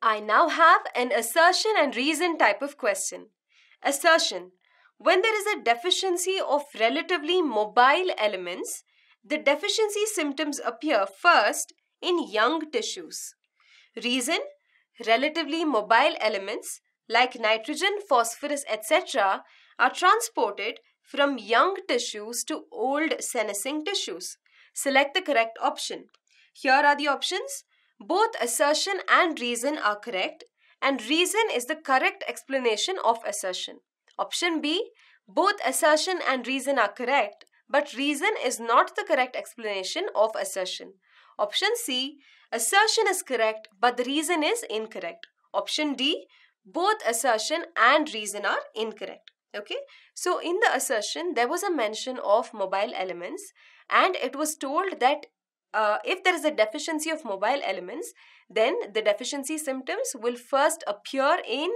I now have an assertion and reason type of question. Assertion When there is a deficiency of relatively mobile elements, the deficiency symptoms appear first in young tissues. Reason Relatively mobile elements like nitrogen, phosphorus, etc., are transported from young tissues to old senescing tissues. Select the correct option. Here are the options both assertion and reason are correct and reason is the correct explanation of assertion. Option B, both assertion and reason are correct but reason is not the correct explanation of assertion. Option C, assertion is correct but the reason is incorrect. Option D, both assertion and reason are incorrect. Okay, so in the assertion, there was a mention of mobile elements and it was told that uh, if there is a deficiency of mobile elements, then the deficiency symptoms will first appear in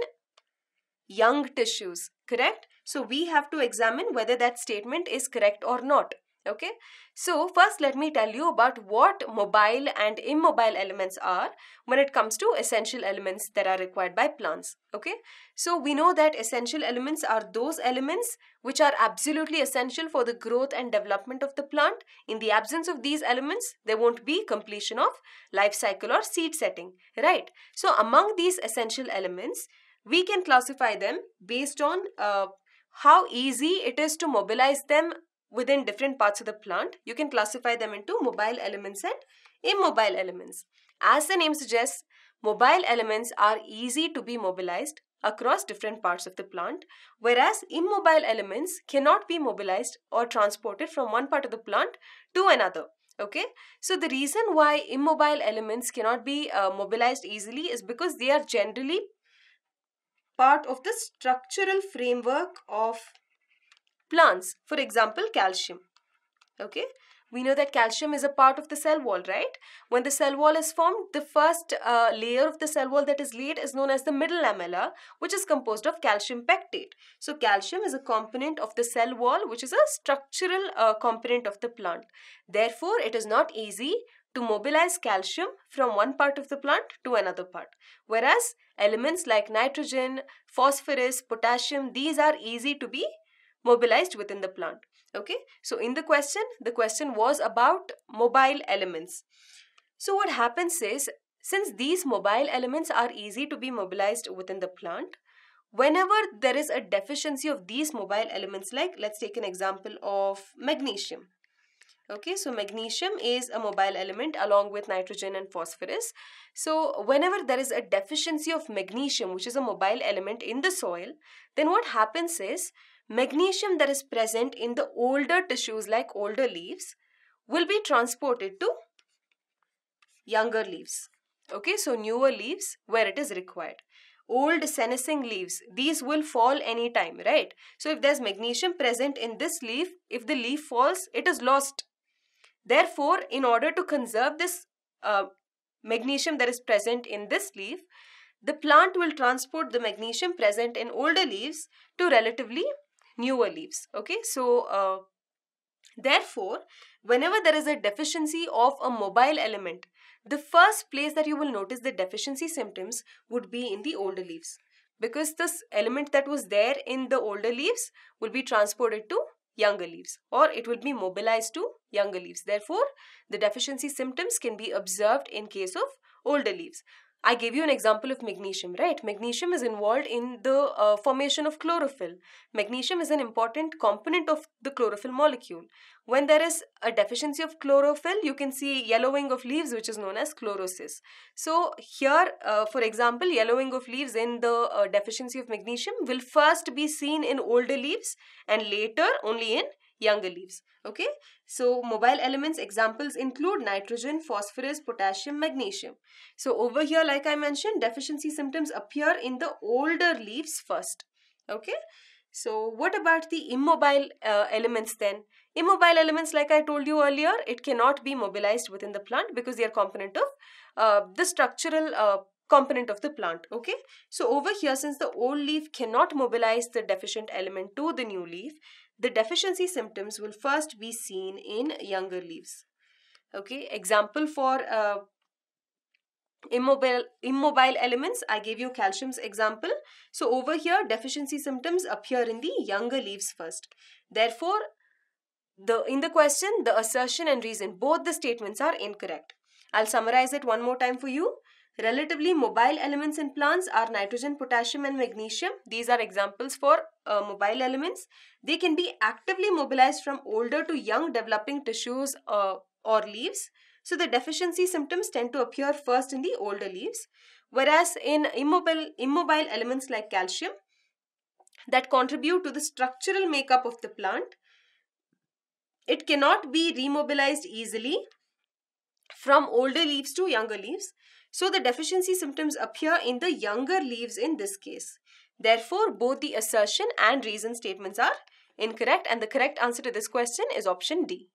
young tissues, correct? So we have to examine whether that statement is correct or not okay so first let me tell you about what mobile and immobile elements are when it comes to essential elements that are required by plants okay so we know that essential elements are those elements which are absolutely essential for the growth and development of the plant in the absence of these elements there won't be completion of life cycle or seed setting right so among these essential elements we can classify them based on uh, how easy it is to mobilize them within different parts of the plant, you can classify them into mobile elements and immobile elements. As the name suggests, mobile elements are easy to be mobilized across different parts of the plant, whereas immobile elements cannot be mobilized or transported from one part of the plant to another. Okay, so the reason why immobile elements cannot be uh, mobilized easily is because they are generally part of the structural framework of plants, for example, calcium. Okay, we know that calcium is a part of the cell wall, right? When the cell wall is formed, the first uh, layer of the cell wall that is laid is known as the middle lamella, which is composed of calcium pectate. So calcium is a component of the cell wall, which is a structural uh, component of the plant. Therefore, it is not easy to mobilize calcium from one part of the plant to another part. Whereas elements like nitrogen, phosphorus, potassium, these are easy to be mobilized within the plant. Okay, so in the question, the question was about mobile elements. So what happens is, since these mobile elements are easy to be mobilized within the plant, whenever there is a deficiency of these mobile elements, like let's take an example of magnesium, okay so magnesium is a mobile element along with nitrogen and phosphorus so whenever there is a deficiency of magnesium which is a mobile element in the soil then what happens is magnesium that is present in the older tissues like older leaves will be transported to younger leaves. Okay, so newer leaves where it is required. Old senescing leaves, these will fall anytime, right? So if there's magnesium present in this leaf, if the leaf falls, it is lost. Therefore, in order to conserve this uh, magnesium that is present in this leaf, the plant will transport the magnesium present in older leaves to relatively newer leaves okay so uh, therefore whenever there is a deficiency of a mobile element the first place that you will notice the deficiency symptoms would be in the older leaves because this element that was there in the older leaves will be transported to younger leaves or it will be mobilized to younger leaves. Therefore, the deficiency symptoms can be observed in case of older leaves. I gave you an example of magnesium, right? Magnesium is involved in the uh, formation of chlorophyll. Magnesium is an important component of the chlorophyll molecule. When there is a deficiency of chlorophyll, you can see yellowing of leaves, which is known as chlorosis. So, here, uh, for example, yellowing of leaves in the uh, deficiency of magnesium will first be seen in older leaves and later only in younger leaves. Okay, so mobile elements examples include nitrogen, phosphorus, potassium, magnesium. So over here, like I mentioned, deficiency symptoms appear in the older leaves first. Okay, so what about the immobile uh, elements then? Immobile elements, like I told you earlier, it cannot be mobilized within the plant because they are component of uh, the structural uh, component of the plant okay so over here since the old leaf cannot mobilize the deficient element to the new leaf the deficiency symptoms will first be seen in younger leaves. Okay, example for uh, immobile immobile elements i gave you calcium's example so over here deficiency symptoms appear in the younger leaves first therefore the in the question the assertion and reason both the statements are incorrect i'll summarize it one more time for you Relatively mobile elements in plants are nitrogen, potassium and magnesium. These are examples for uh, mobile elements. They can be actively mobilized from older to young developing tissues uh, or leaves. So the deficiency symptoms tend to appear first in the older leaves. Whereas in immobile, immobile elements like calcium that contribute to the structural makeup of the plant, it cannot be remobilized easily from older leaves to younger leaves. So the deficiency symptoms appear in the younger leaves in this case. Therefore, both the assertion and reason statements are incorrect and the correct answer to this question is option D.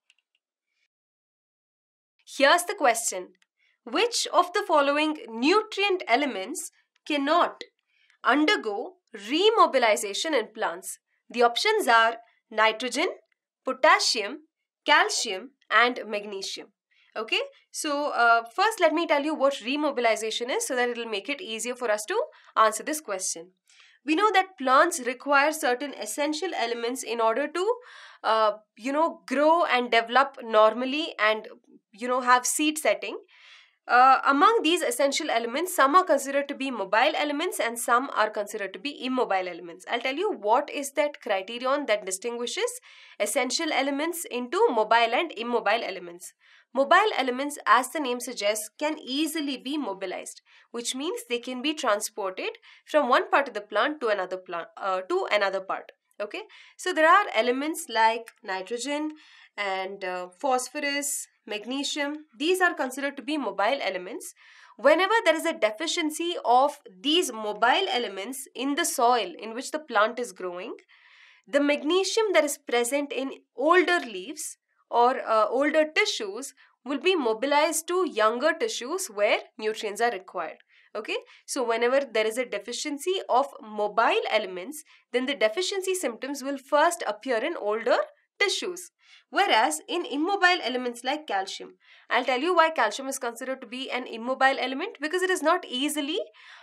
Here's the question. Which of the following nutrient elements cannot undergo remobilization in plants? The options are nitrogen, potassium, calcium and magnesium. Okay, so uh, first let me tell you what remobilization is so that it will make it easier for us to answer this question. We know that plants require certain essential elements in order to, uh, you know, grow and develop normally and, you know, have seed setting. Uh, among these essential elements, some are considered to be mobile elements and some are considered to be immobile elements. I'll tell you what is that criterion that distinguishes essential elements into mobile and immobile elements. Mobile elements, as the name suggests, can easily be mobilized, which means they can be transported from one part of the plant to another plant uh, to another part. Okay, so there are elements like nitrogen and uh, phosphorus, magnesium. These are considered to be mobile elements. Whenever there is a deficiency of these mobile elements in the soil in which the plant is growing, the magnesium that is present in older leaves or uh, older tissues will be mobilized to younger tissues where nutrients are required okay so whenever there is a deficiency of mobile elements then the deficiency symptoms will first appear in older tissues. Whereas in immobile elements like calcium, I'll tell you why calcium is considered to be an immobile element because it is not easily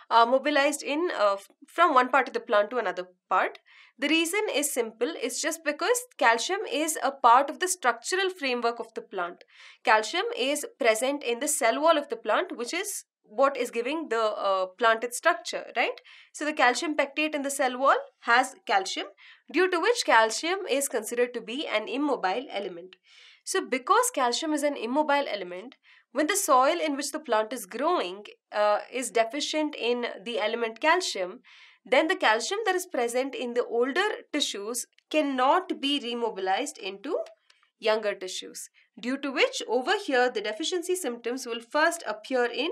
uh, mobilized in uh, from one part of the plant to another part. The reason is simple, it's just because calcium is a part of the structural framework of the plant. Calcium is present in the cell wall of the plant which is what is giving the uh, planted structure, right? So the calcium pectate in the cell wall has calcium due to which calcium is considered to be an immobile element. So, because calcium is an immobile element, when the soil in which the plant is growing uh, is deficient in the element calcium, then the calcium that is present in the older tissues cannot be remobilized into younger tissues. Due to which, over here, the deficiency symptoms will first appear in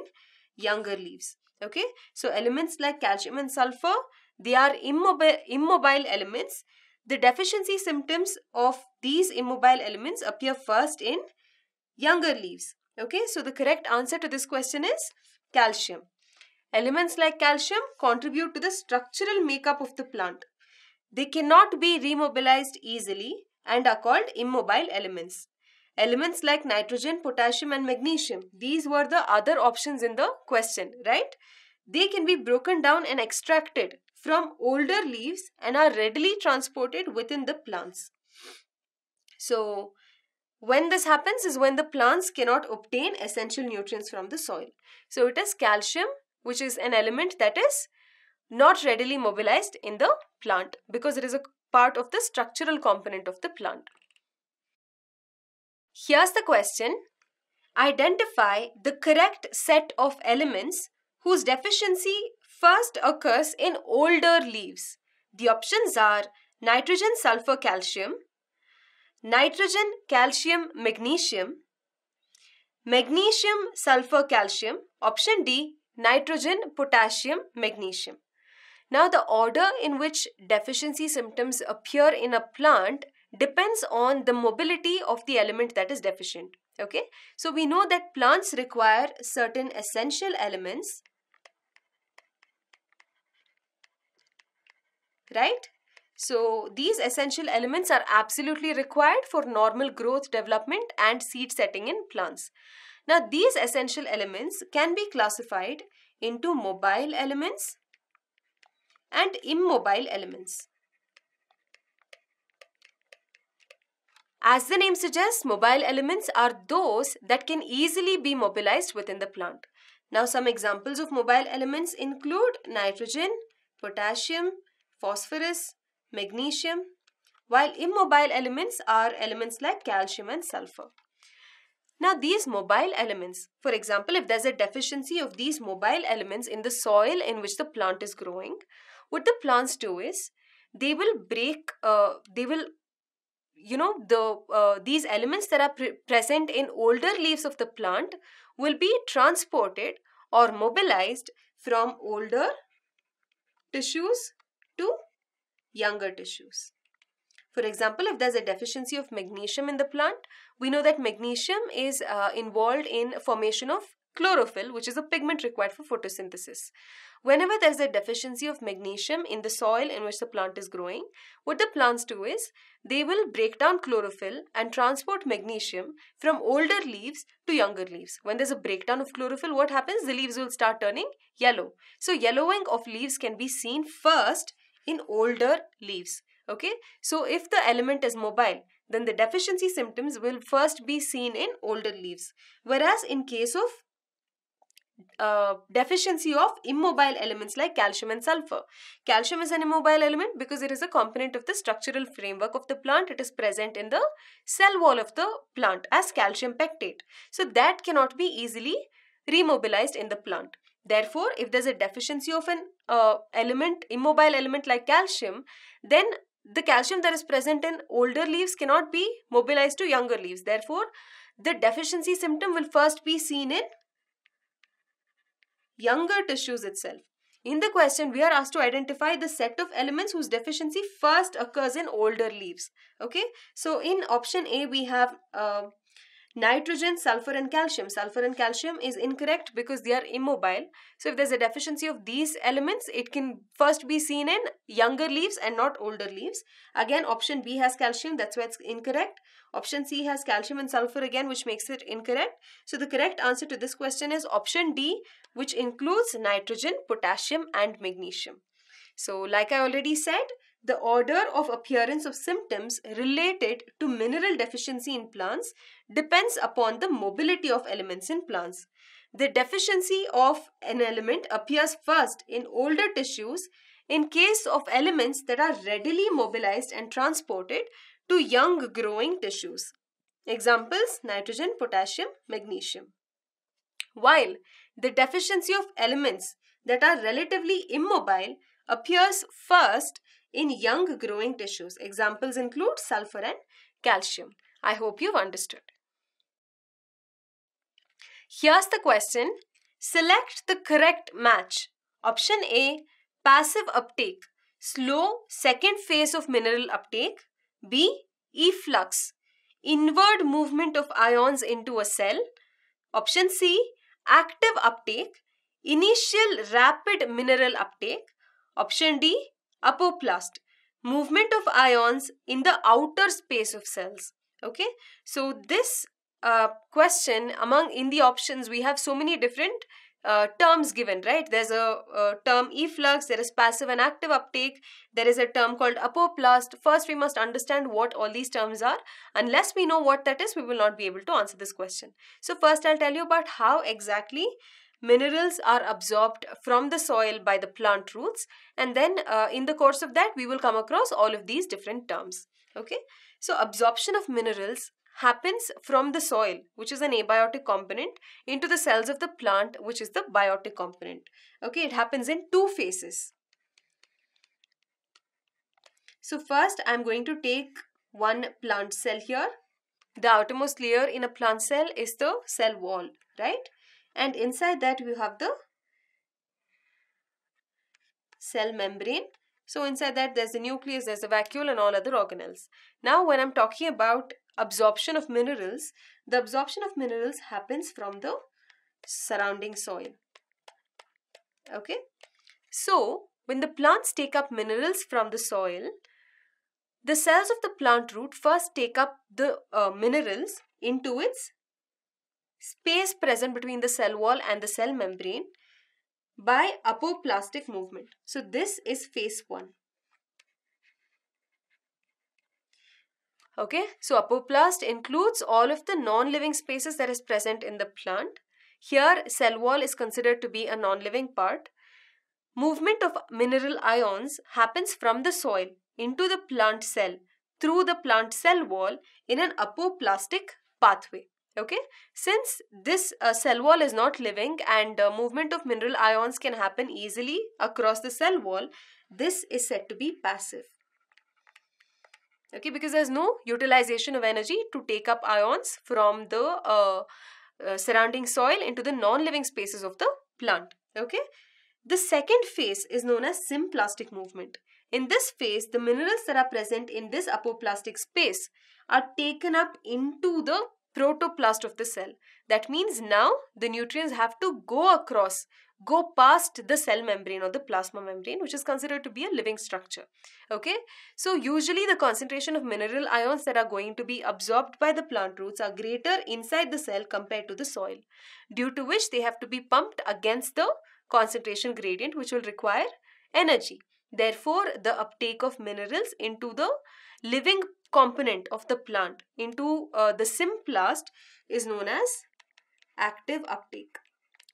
younger leaves. Okay, so elements like calcium and sulfur they are immobile, immobile elements. The deficiency symptoms of these immobile elements appear first in younger leaves. Okay, so the correct answer to this question is calcium. Elements like calcium contribute to the structural makeup of the plant. They cannot be remobilized easily and are called immobile elements. Elements like nitrogen, potassium and magnesium, these were the other options in the question, right? They can be broken down and extracted from older leaves and are readily transported within the plants. So, when this happens is when the plants cannot obtain essential nutrients from the soil. So, it is calcium, which is an element that is not readily mobilized in the plant because it is a part of the structural component of the plant. Here's the question Identify the correct set of elements whose deficiency first occurs in older leaves. The options are nitrogen sulfur calcium, nitrogen calcium magnesium, magnesium sulfur calcium, option D, nitrogen potassium magnesium. Now the order in which deficiency symptoms appear in a plant depends on the mobility of the element that is deficient. Okay, so we know that plants require certain essential elements right? So these essential elements are absolutely required for normal growth, development and seed setting in plants. Now these essential elements can be classified into mobile elements and immobile elements. As the name suggests, mobile elements are those that can easily be mobilized within the plant. Now some examples of mobile elements include nitrogen, potassium, phosphorus, magnesium, while immobile elements are elements like calcium and sulfur. Now these mobile elements, for example, if there's a deficiency of these mobile elements in the soil in which the plant is growing, what the plants do is they will break, uh, they will, you know, the uh, these elements that are pre present in older leaves of the plant will be transported or mobilized from older tissues to younger tissues. For example, if there's a deficiency of magnesium in the plant, we know that magnesium is uh, involved in formation of chlorophyll, which is a pigment required for photosynthesis. Whenever there's a deficiency of magnesium in the soil in which the plant is growing, what the plants do is they will break down chlorophyll and transport magnesium from older leaves to younger leaves. When there's a breakdown of chlorophyll, what happens? The leaves will start turning yellow. So, yellowing of leaves can be seen first in older leaves. Okay, so if the element is mobile, then the deficiency symptoms will first be seen in older leaves. Whereas in case of uh, deficiency of immobile elements like calcium and sulfur. Calcium is an immobile element because it is a component of the structural framework of the plant. It is present in the cell wall of the plant as calcium pectate. So that cannot be easily remobilized in the plant. Therefore, if there's a deficiency of an uh, element, immobile element like calcium, then the calcium that is present in older leaves cannot be mobilized to younger leaves. Therefore, the deficiency symptom will first be seen in younger tissues itself. In the question, we are asked to identify the set of elements whose deficiency first occurs in older leaves. Okay, so in option A, we have uh, nitrogen, sulfur and calcium. Sulfur and calcium is incorrect because they are immobile. So if there's a deficiency of these elements, it can first be seen in younger leaves and not older leaves. Again, option B has calcium, that's why it's incorrect. Option C has calcium and sulfur again, which makes it incorrect. So the correct answer to this question is option D, which includes nitrogen, potassium and magnesium. So like I already said, the order of appearance of symptoms related to mineral deficiency in plants depends upon the mobility of elements in plants. The deficiency of an element appears first in older tissues in case of elements that are readily mobilized and transported to young growing tissues. Examples nitrogen, potassium, magnesium. While the deficiency of elements that are relatively immobile appears first in young growing tissues. Examples include sulfur and calcium. I hope you've understood. Here's the question. Select the correct match. Option A, passive uptake, slow second phase of mineral uptake. B, efflux, inward movement of ions into a cell. Option C, active uptake, initial rapid mineral uptake. Option D, apoplast movement of ions in the outer space of cells okay so this uh, question among in the options we have so many different uh, terms given right there's a, a uh, term efflux there is passive and active uptake there is a term called apoplast first we must understand what all these terms are unless we know what that is we will not be able to answer this question so first i'll tell you about how exactly minerals are absorbed from the soil by the plant roots and then uh, in the course of that we will come across all of these different terms okay so absorption of minerals happens from the soil which is an abiotic component into the cells of the plant which is the biotic component okay it happens in two phases so first i'm going to take one plant cell here the outermost layer in a plant cell is the cell wall right and inside that you have the cell membrane. So inside that there's the nucleus, there's the vacuole and all other organelles. Now when I'm talking about absorption of minerals, the absorption of minerals happens from the surrounding soil. Okay. So when the plants take up minerals from the soil, the cells of the plant root first take up the uh, minerals into its space present between the cell wall and the cell membrane by apoplastic movement. So this is phase 1. Okay, so apoplast includes all of the non-living spaces that is present in the plant. Here, cell wall is considered to be a non-living part. Movement of mineral ions happens from the soil into the plant cell through the plant cell wall in an apoplastic pathway okay since this uh, cell wall is not living and uh, movement of mineral ions can happen easily across the cell wall this is said to be passive okay because there's no utilization of energy to take up ions from the uh, uh surrounding soil into the non-living spaces of the plant okay the second phase is known as symplastic movement in this phase, the minerals that are present in this apoplastic space are taken up into the protoplast of the cell. That means now the nutrients have to go across, go past the cell membrane or the plasma membrane, which is considered to be a living structure. Okay, so usually the concentration of mineral ions that are going to be absorbed by the plant roots are greater inside the cell compared to the soil, due to which they have to be pumped against the concentration gradient, which will require energy. Therefore, the uptake of minerals into the living component of the plant into uh, the symplast is known as active uptake.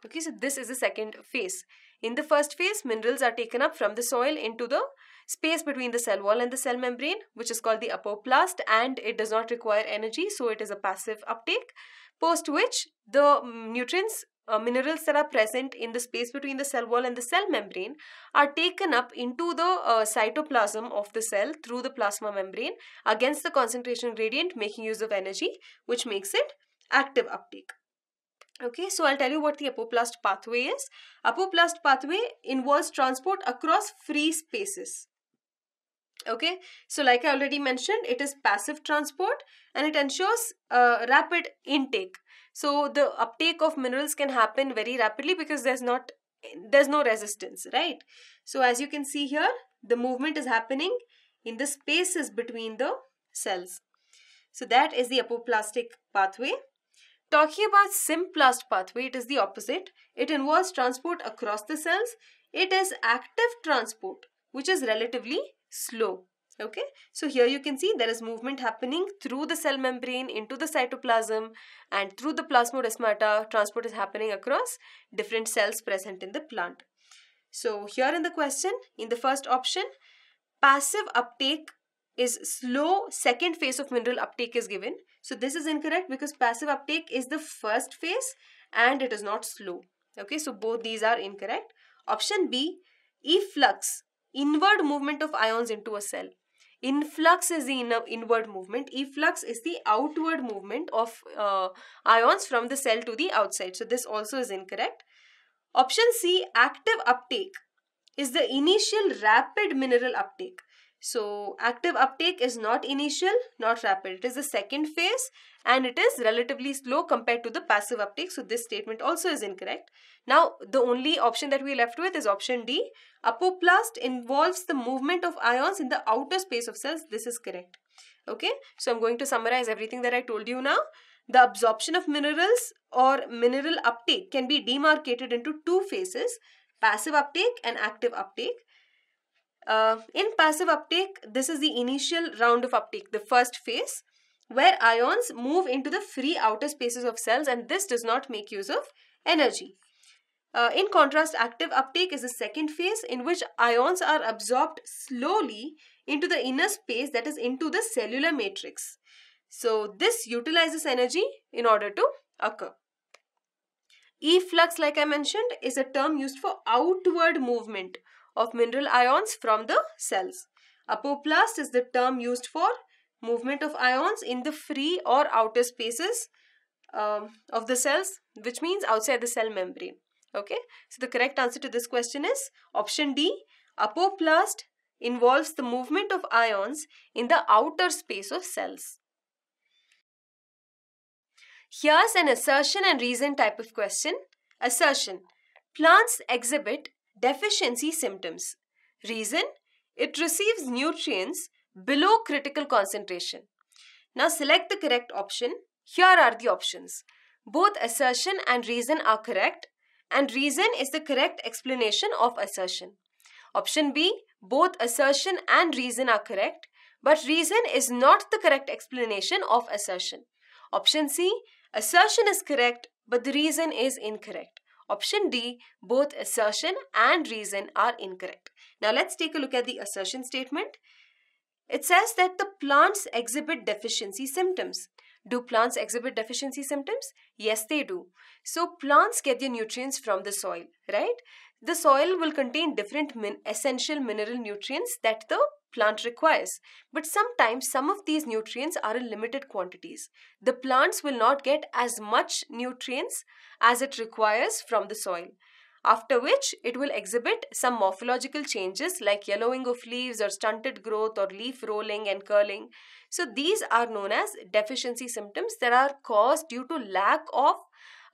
Okay, so this is the second phase. In the first phase, minerals are taken up from the soil into the space between the cell wall and the cell membrane, which is called the apoplast, and it does not require energy, so it is a passive uptake, post which the mm, nutrients uh, minerals that are present in the space between the cell wall and the cell membrane are taken up into the uh, cytoplasm of the cell through the plasma membrane against the concentration gradient making use of energy which makes it active uptake. Okay, so I'll tell you what the apoplast pathway is. Apoplast pathway involves transport across free spaces okay so like i already mentioned it is passive transport and it ensures uh, rapid intake so the uptake of minerals can happen very rapidly because there's not there's no resistance right so as you can see here the movement is happening in the spaces between the cells so that is the apoplastic pathway Talking about symplast pathway, it is the opposite. It involves transport across the cells. It is active transport, which is relatively slow okay so here you can see there is movement happening through the cell membrane into the cytoplasm and through the plasmodesmata transport is happening across different cells present in the plant so here in the question in the first option passive uptake is slow second phase of mineral uptake is given so this is incorrect because passive uptake is the first phase and it is not slow okay so both these are incorrect option b efflux inward movement of ions into a cell. Influx is the inward movement. Efflux is the outward movement of uh, ions from the cell to the outside. So this also is incorrect. Option C, active uptake is the initial rapid mineral uptake. So active uptake is not initial, not rapid. It is the second phase and it is relatively slow compared to the passive uptake. So this statement also is incorrect. Now the only option that we are left with is option D. Apoplast involves the movement of ions in the outer space of cells. This is correct. Okay, so I'm going to summarize everything that I told you now. The absorption of minerals or mineral uptake can be demarcated into two phases, passive uptake and active uptake. Uh, in passive uptake, this is the initial round of uptake, the first phase where ions move into the free outer spaces of cells and this does not make use of energy. Uh, in contrast, active uptake is the second phase in which ions are absorbed slowly into the inner space that is into the cellular matrix. So this utilizes energy in order to occur. E-flux, like I mentioned, is a term used for outward movement of mineral ions from the cells. Apoplast is the term used for movement of ions in the free or outer spaces um, of the cells which means outside the cell membrane. Okay, so the correct answer to this question is option D. Apoplast involves the movement of ions in the outer space of cells. Here's an assertion and reason type of question. Assertion. Plants exhibit deficiency symptoms. Reason. It receives nutrients below critical concentration. Now select the correct option. Here are the options. Both assertion and reason are correct and reason is the correct explanation of assertion. Option B, both assertion and reason are correct but reason is not the correct explanation of assertion. Option C, assertion is correct but the reason is incorrect. Option D, both assertion and reason are incorrect. Now let's take a look at the assertion statement. It says that the plants exhibit deficiency symptoms. Do plants exhibit deficiency symptoms? Yes, they do. So plants get their nutrients from the soil, right? The soil will contain different min essential mineral nutrients that the plant requires. But sometimes some of these nutrients are in limited quantities. The plants will not get as much nutrients as it requires from the soil after which it will exhibit some morphological changes like yellowing of leaves or stunted growth or leaf rolling and curling. So these are known as deficiency symptoms that are caused due to lack of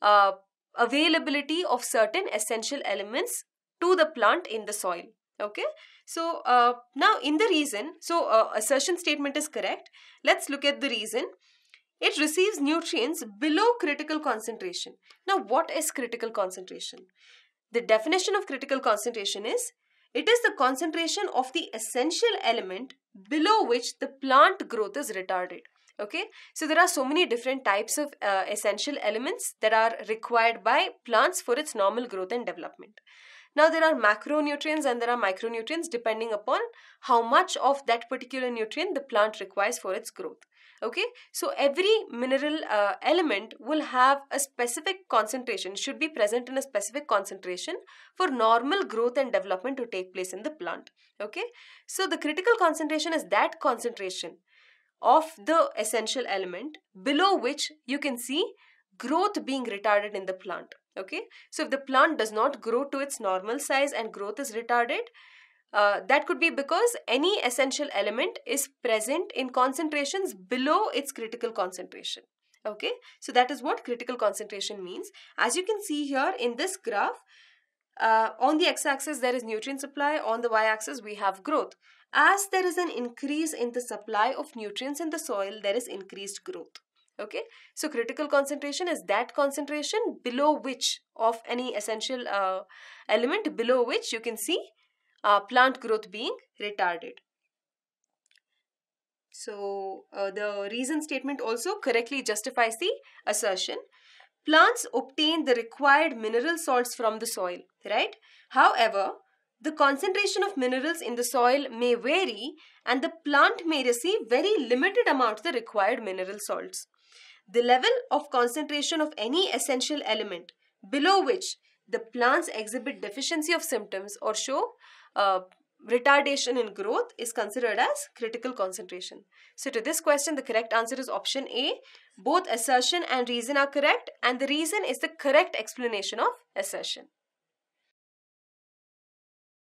uh, availability of certain essential elements to the plant in the soil. Okay, so uh, now in the reason, so uh, assertion statement is correct. Let's look at the reason. It receives nutrients below critical concentration. Now, what is critical concentration? The definition of critical concentration is it is the concentration of the essential element below which the plant growth is retarded. Okay, so there are so many different types of uh, essential elements that are required by plants for its normal growth and development. Now there are macronutrients and there are micronutrients depending upon how much of that particular nutrient the plant requires for its growth okay so every mineral uh, element will have a specific concentration should be present in a specific concentration for normal growth and development to take place in the plant okay so the critical concentration is that concentration of the essential element below which you can see growth being retarded in the plant okay so if the plant does not grow to its normal size and growth is retarded uh, that could be because any essential element is present in concentrations below its critical concentration. Okay, so that is what critical concentration means. As you can see here in this graph, uh, on the x-axis there is nutrient supply, on the y-axis we have growth. As there is an increase in the supply of nutrients in the soil, there is increased growth. Okay, so critical concentration is that concentration below which of any essential uh, element below which you can see uh, plant growth being retarded. So uh, the reason statement also correctly justifies the assertion. Plants obtain the required mineral salts from the soil, right? However, the concentration of minerals in the soil may vary and the plant may receive very limited amount the required mineral salts. The level of concentration of any essential element below which the plants exhibit deficiency of symptoms or show uh, retardation in growth is considered as critical concentration. So to this question, the correct answer is option A. Both assertion and reason are correct and the reason is the correct explanation of assertion.